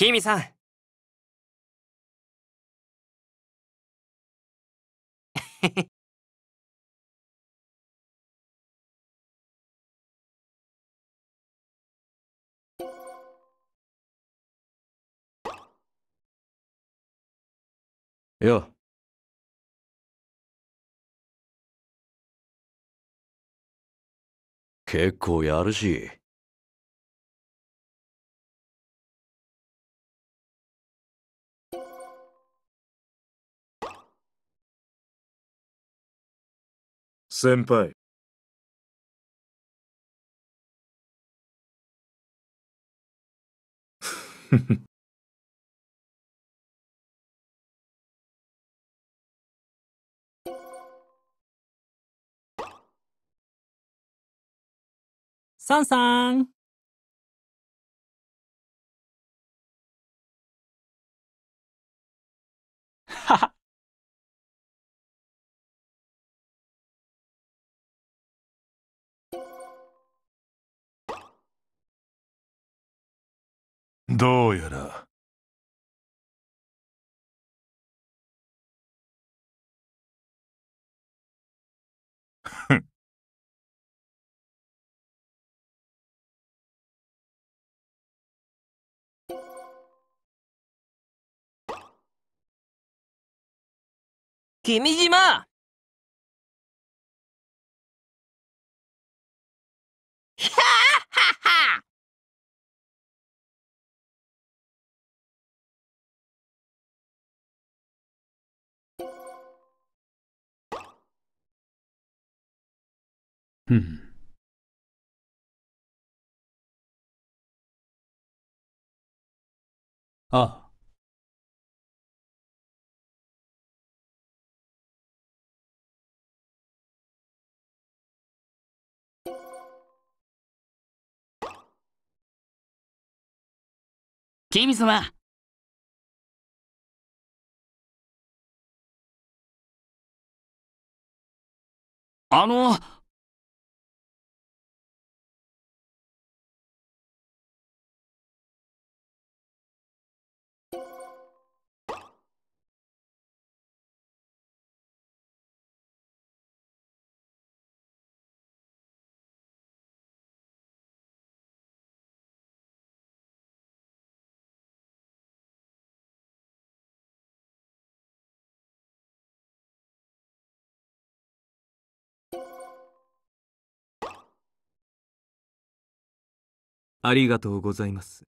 キミさんよ結構やるし。先輩さんさん。どうやら。君島あ。キミ様あの。ありがとうございます。